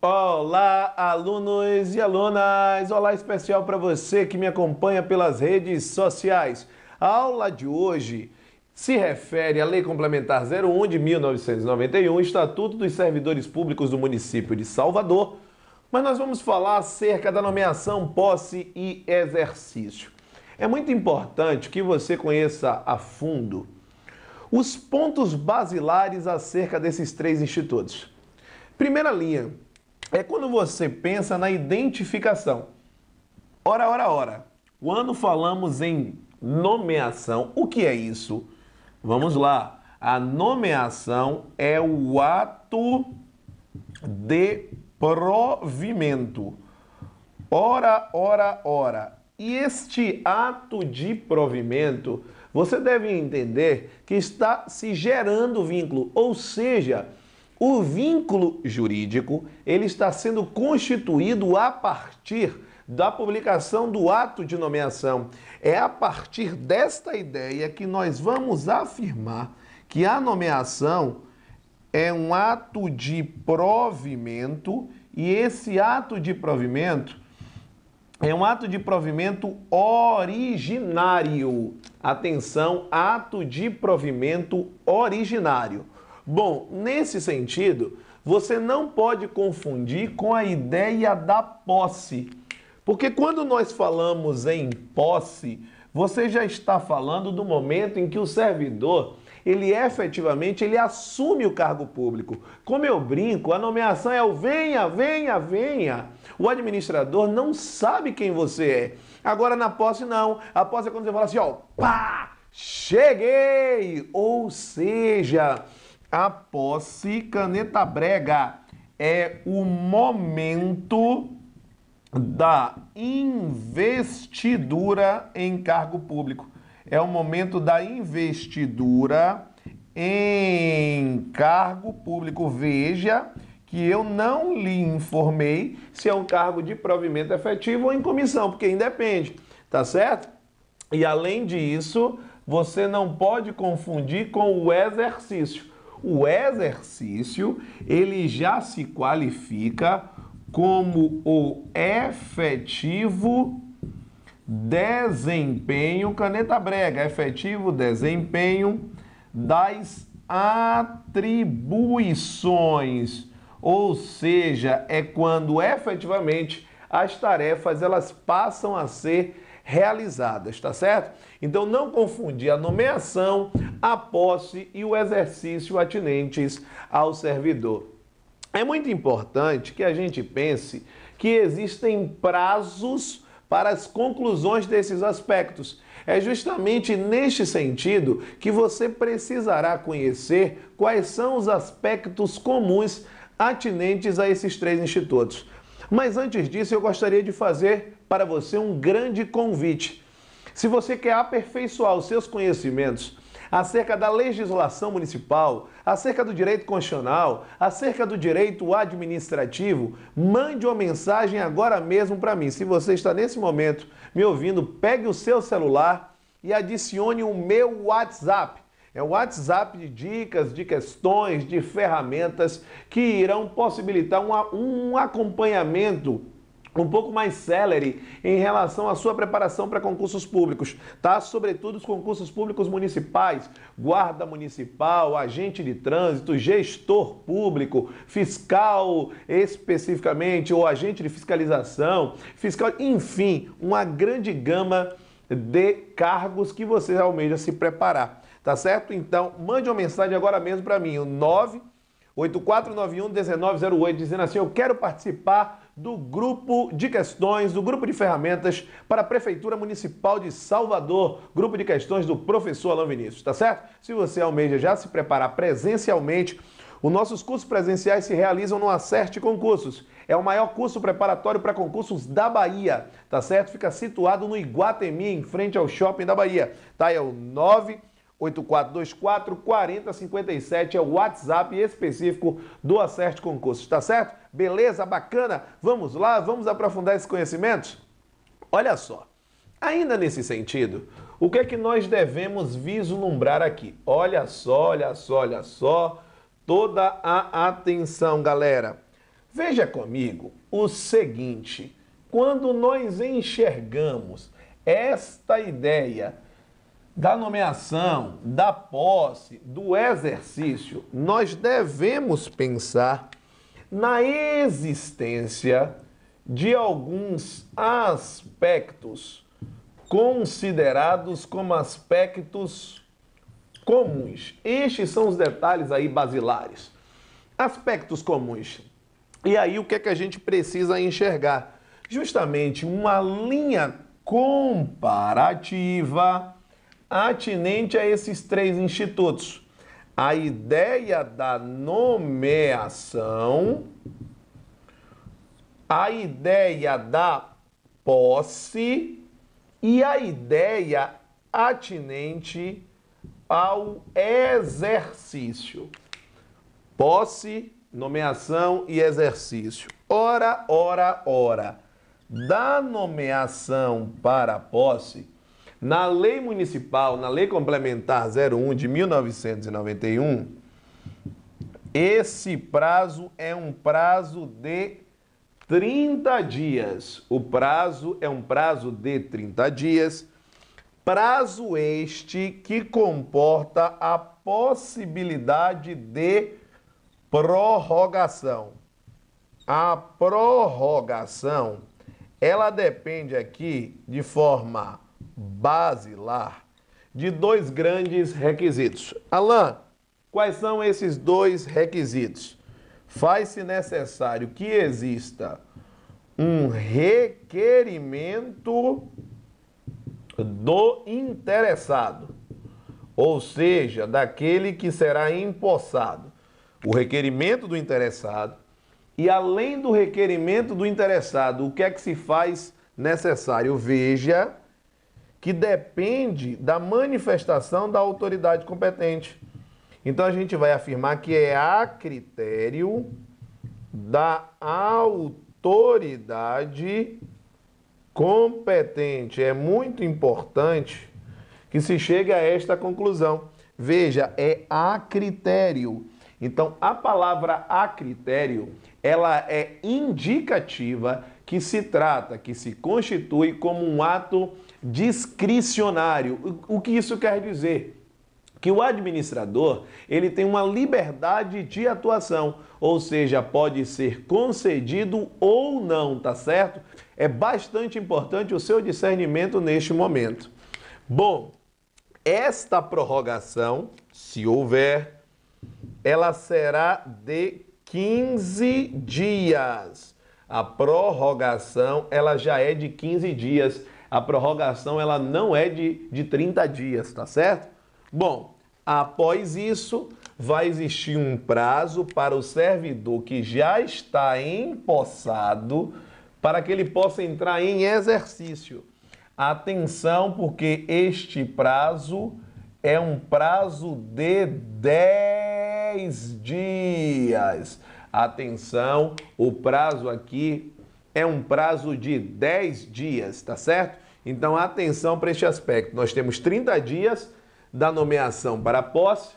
Olá, alunos e alunas! Olá especial para você que me acompanha pelas redes sociais. A aula de hoje se refere à Lei Complementar 01 de 1991, Estatuto dos Servidores Públicos do Município de Salvador, mas nós vamos falar acerca da nomeação, posse e exercício. É muito importante que você conheça a fundo os pontos basilares acerca desses três institutos. Primeira linha é quando você pensa na identificação. Ora, ora, ora. Quando falamos em nomeação, o que é isso? Vamos lá. A nomeação é o ato de provimento. Ora, ora, ora. E este ato de provimento você deve entender que está se gerando vínculo, ou seja, o vínculo jurídico ele está sendo constituído a partir da publicação do ato de nomeação. É a partir desta ideia que nós vamos afirmar que a nomeação é um ato de provimento e esse ato de provimento é um ato de provimento originário. Atenção, ato de provimento originário. Bom, nesse sentido, você não pode confundir com a ideia da posse. Porque quando nós falamos em posse, você já está falando do momento em que o servidor ele efetivamente ele assume o cargo público. Como eu brinco, a nomeação é o venha, venha, venha. O administrador não sabe quem você é. Agora na posse não. A posse é quando você fala assim, ó, pá, cheguei. Ou seja, a posse caneta brega é o momento da investidura em cargo público é o momento da investidura em cargo público. Veja que eu não lhe informei se é um cargo de provimento efetivo ou em comissão, porque independe, tá certo? E além disso, você não pode confundir com o exercício. O exercício, ele já se qualifica como o efetivo desempenho, caneta brega, efetivo desempenho das atribuições, ou seja, é quando efetivamente as tarefas elas passam a ser realizadas, tá certo? Então não confundir a nomeação, a posse e o exercício atinentes ao servidor. É muito importante que a gente pense que existem prazos para as conclusões desses aspectos. É justamente neste sentido que você precisará conhecer quais são os aspectos comuns atinentes a esses três institutos. Mas antes disso, eu gostaria de fazer para você um grande convite. Se você quer aperfeiçoar os seus conhecimentos, acerca da legislação municipal, acerca do direito constitucional, acerca do direito administrativo, mande uma mensagem agora mesmo para mim. Se você está nesse momento me ouvindo, pegue o seu celular e adicione o meu WhatsApp. É um WhatsApp de dicas, de questões, de ferramentas que irão possibilitar um acompanhamento um pouco mais celere em relação à sua preparação para concursos públicos, tá? Sobretudo os concursos públicos municipais, guarda municipal, agente de trânsito, gestor público, fiscal especificamente ou agente de fiscalização, fiscal, enfim, uma grande gama de cargos que você almeja se preparar, tá certo? Então, mande uma mensagem agora mesmo para mim, o 98491 1908 dizendo assim: "Eu quero participar do grupo de questões, do grupo de ferramentas para a Prefeitura Municipal de Salvador, grupo de questões do professor Alain Vinícius, tá certo? Se você almeja já se preparar presencialmente, os nossos cursos presenciais se realizam no Acerte Concursos. É o maior curso preparatório para concursos da Bahia, tá certo? Fica situado no Iguatemi, em frente ao Shopping da Bahia. Tá aí é o 9 8424 4057 é o WhatsApp específico do Acerte Concursos, tá certo? Beleza, bacana? Vamos lá, vamos aprofundar esses conhecimentos? Olha só, ainda nesse sentido, o que é que nós devemos vislumbrar aqui? Olha só, olha só, olha só, toda a atenção, galera. Veja comigo o seguinte: quando nós enxergamos esta ideia da nomeação, da posse, do exercício, nós devemos pensar na existência de alguns aspectos considerados como aspectos comuns. Estes são os detalhes aí basilares. Aspectos comuns. E aí o que é que a gente precisa enxergar? Justamente uma linha comparativa atinente a esses três institutos. A ideia da nomeação, a ideia da posse e a ideia atinente ao exercício. Posse, nomeação e exercício. Ora, ora, ora. Da nomeação para a posse, na lei municipal, na lei complementar 01 de 1991, esse prazo é um prazo de 30 dias. O prazo é um prazo de 30 dias. Prazo este que comporta a possibilidade de prorrogação. A prorrogação, ela depende aqui de forma basilar de dois grandes requisitos. Alain, quais são esses dois requisitos? Faz-se necessário que exista um requerimento do interessado, ou seja, daquele que será empossado. O requerimento do interessado e além do requerimento do interessado, o que é que se faz necessário? Veja que depende da manifestação da autoridade competente. Então a gente vai afirmar que é a critério da autoridade competente. É muito importante que se chegue a esta conclusão. Veja, é a critério. Então, a palavra a critério, ela é indicativa que se trata, que se constitui como um ato discricionário. O que isso quer dizer? Que o administrador, ele tem uma liberdade de atuação, ou seja, pode ser concedido ou não, tá certo? É bastante importante o seu discernimento neste momento. Bom, esta prorrogação, se houver, ela será de 15 dias. A prorrogação, ela já é de 15 dias a prorrogação ela não é de, de 30 dias, tá certo? Bom, após isso, vai existir um prazo para o servidor que já está empossado para que ele possa entrar em exercício. Atenção, porque este prazo é um prazo de 10 dias. Atenção, o prazo aqui é um prazo de 10 dias, tá certo? Então, atenção para este aspecto. Nós temos 30 dias da nomeação para a posse,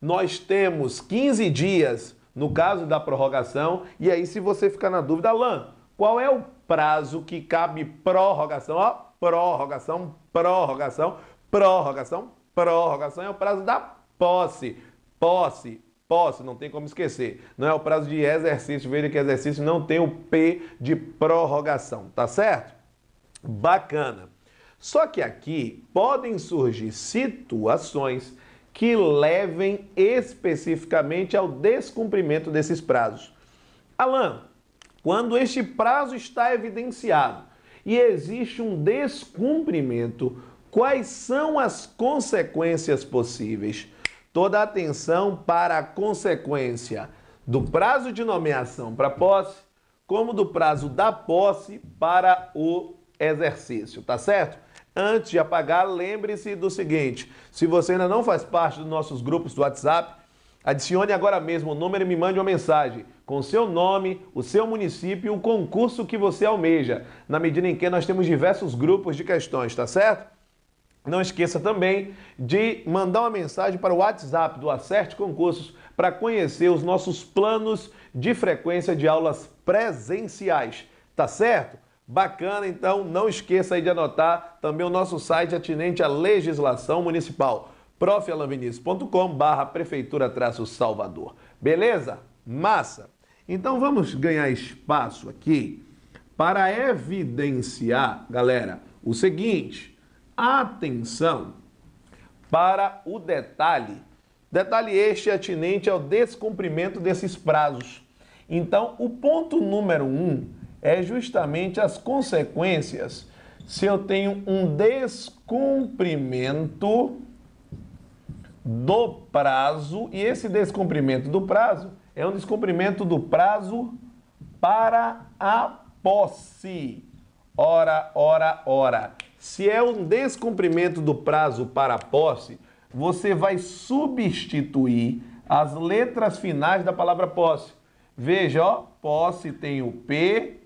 nós temos 15 dias no caso da prorrogação, e aí, se você ficar na dúvida, Alain, qual é o prazo que cabe prorrogação? Ó, prorrogação, prorrogação, prorrogação, prorrogação é o prazo da posse. Posse, posse, não tem como esquecer. Não é o prazo de exercício, veja que exercício não tem o P de prorrogação, tá certo? Bacana. Só que aqui podem surgir situações que levem especificamente ao descumprimento desses prazos. Alain, quando este prazo está evidenciado e existe um descumprimento, quais são as consequências possíveis? Toda atenção para a consequência do prazo de nomeação para posse, como do prazo da posse para o exercício, tá certo? Antes de apagar, lembre-se do seguinte: se você ainda não faz parte dos nossos grupos do WhatsApp, adicione agora mesmo o número e me mande uma mensagem com seu nome, o seu município e o concurso que você almeja, na medida em que nós temos diversos grupos de questões, tá certo? Não esqueça também de mandar uma mensagem para o WhatsApp do Acerte Concursos para conhecer os nossos planos de frequência de aulas presenciais, tá certo? Bacana, então não esqueça aí de anotar também o nosso site atinente à legislação municipal, profalamvinice.com/barra prefeitura-salvador. Beleza? Massa! Então vamos ganhar espaço aqui para evidenciar, galera, o seguinte: atenção para o detalhe. Detalhe este atinente ao descumprimento desses prazos. Então, o ponto número um é justamente as consequências se eu tenho um descumprimento do prazo, e esse descumprimento do prazo é um descumprimento do prazo para a posse. Ora, ora, ora. Se é um descumprimento do prazo para a posse, você vai substituir as letras finais da palavra posse. Veja, ó, posse tem o P,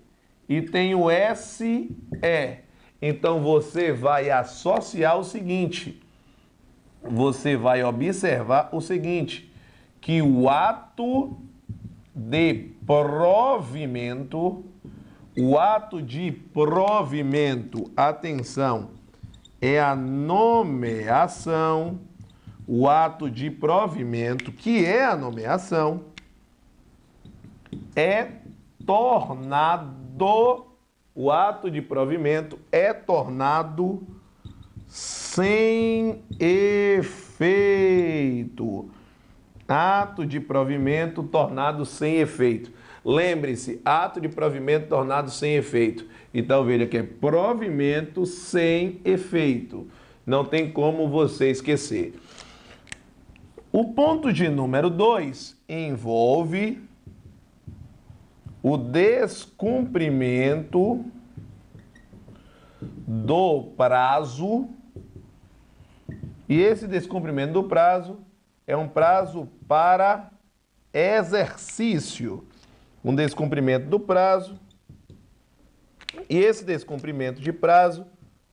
e tem o SE. Então você vai associar o seguinte: você vai observar o seguinte, que o ato de provimento, o ato de provimento, atenção, é a nomeação, o ato de provimento, que é a nomeação, é tornado do o ato de provimento é tornado sem efeito. Ato de provimento tornado sem efeito. Lembre-se, ato de provimento tornado sem efeito. Então veja que é provimento sem efeito. Não tem como você esquecer. O ponto de número 2 envolve o descumprimento do prazo. E esse descumprimento do prazo é um prazo para exercício. Um descumprimento do prazo. E esse descumprimento de prazo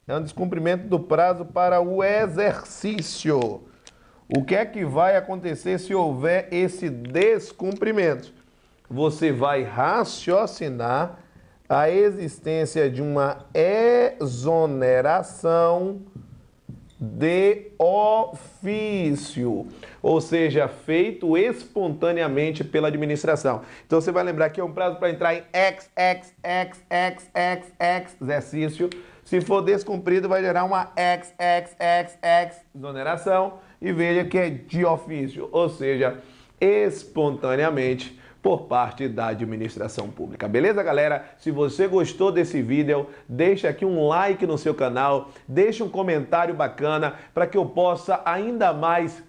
é um descumprimento do prazo para o exercício. O que é que vai acontecer se houver esse descumprimento? você vai raciocinar a existência de uma exoneração de ofício, ou seja, feito espontaneamente pela administração. Então você vai lembrar que é um prazo para entrar em ex, exercício. Se for descumprido, vai gerar uma ex, exoneração e veja que é de ofício, ou seja, espontaneamente por parte da administração pública. Beleza, galera? Se você gostou desse vídeo, deixa aqui um like no seu canal, deixa um comentário bacana para que eu possa ainda mais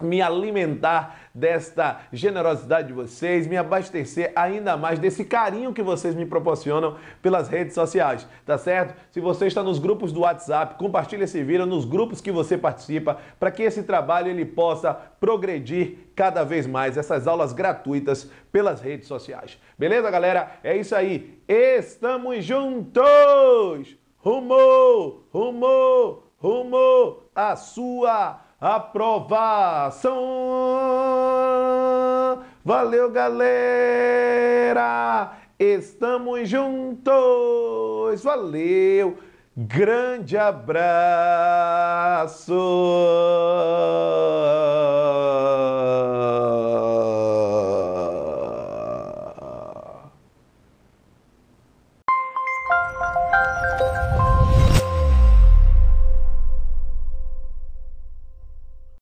me alimentar desta generosidade de vocês, me abastecer ainda mais desse carinho que vocês me proporcionam pelas redes sociais, tá certo? Se você está nos grupos do WhatsApp, compartilhe esse vídeo nos grupos que você participa, para que esse trabalho ele possa progredir cada vez mais essas aulas gratuitas pelas redes sociais. Beleza, galera? É isso aí. Estamos juntos! Rumo, rumo, rumo a sua aprovação. Valeu, galera! Estamos juntos! Valeu! Grande abraço!